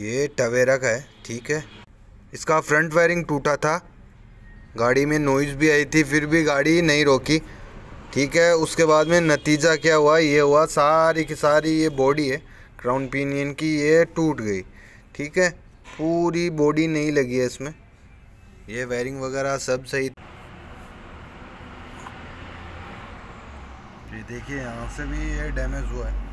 ये टवेरा का है ठीक है इसका फ्रंट वायरिंग टूटा था गाड़ी में नॉइज़ भी आई थी फिर भी गाड़ी नहीं रोकी ठीक है उसके बाद में नतीजा क्या हुआ ये हुआ सारी की सारी ये बॉडी है क्राउन पिनियन की ये टूट गई ठीक है पूरी बॉडी नहीं लगी है इसमें ये वायरिंग वगैरह सब सही ये देखिए यहाँ से भी ये डैमेज हुआ है